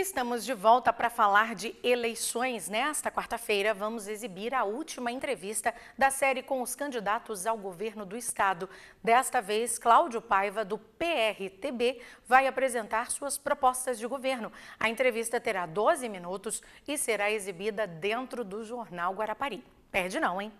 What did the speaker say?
Estamos de volta para falar de eleições. Nesta quarta-feira, vamos exibir a última entrevista da série com os candidatos ao governo do estado. Desta vez, Cláudio Paiva, do PRTB, vai apresentar suas propostas de governo. A entrevista terá 12 minutos e será exibida dentro do jornal Guarapari. Perde não, hein?